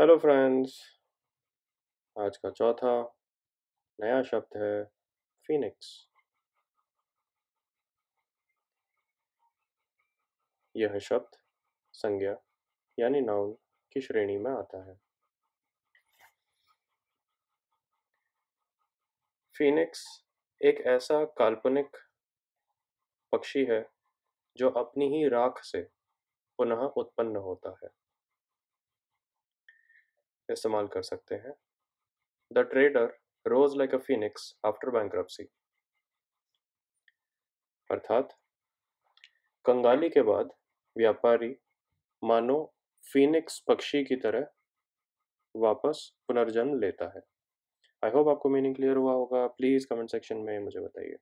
hello friends आज का चौथा नया शब्द है फिनिक्स यह शब्द संज्ञा यानी नाउन की श्रेणी में आता है फिनिक्स एक ऐसा काल्पनिक पक्षी है जो अपनी ही राख से पुनः उत्पन्न होता है इस्तेमाल कर सकते हैं the trader rose like a phoenix after bank अर्थात कंगाली के बाद व्यापारी मानो फिनिक्स पक्षी की तरह वापस पुनर्जन्म लेता है आई होप आपको मीनिंग क्लियर हुआ होगा प्लीज़ कमेंट सेक्शन में मुझे बताइए